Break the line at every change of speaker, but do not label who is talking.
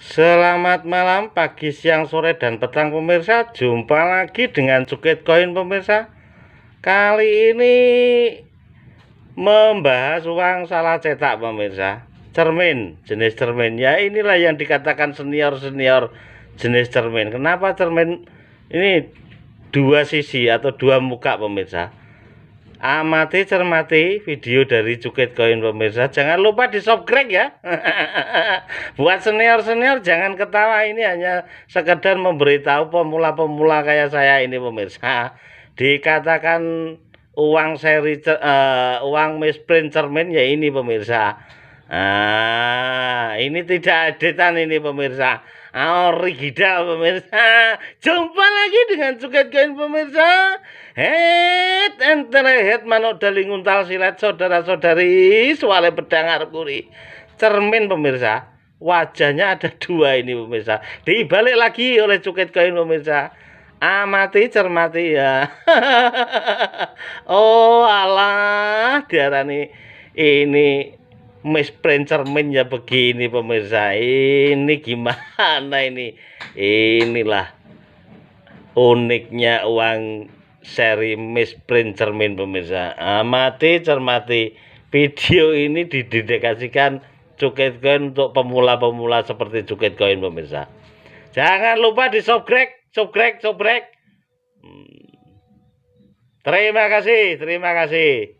Selamat malam, pagi, siang, sore, dan petang pemirsa Jumpa lagi dengan Cuket Koin pemirsa Kali ini membahas uang salah cetak pemirsa Cermin, jenis cermin Ya inilah yang dikatakan senior-senior jenis cermin Kenapa cermin ini dua sisi atau dua muka pemirsa amati cermati video dari Cuket Koin pemirsa. Jangan lupa di subscribe ya. Buat senior-senior jangan ketawa ini hanya sekedar memberitahu pemula-pemula kayak saya ini pemirsa. Dikatakan uang seri uh, uang misprint cermin ya ini pemirsa. Ah, ini tidak editan ini pemirsa. Original pemirsa. Jumpa lagi dengan Cuket Kain pemirsa. Head and head manuk daling nguntal silat saudara-saudari suale pedang arguri Cermin pemirsa. Wajahnya ada dua ini pemirsa. Dibalik lagi oleh Cuket Kain pemirsa. Amati cermati ya. oh, alah diarani ini Miss cermin ya begini pemirsa ini gimana ini inilah uniknya uang seri Miss cermin pemirsa amati ah, cermati video ini didedikasikan Cuket Coin untuk pemula-pemula seperti Cuket Coin pemirsa. Jangan lupa di subscribe, subscribe, subscribe. Hmm. Terima kasih, terima kasih.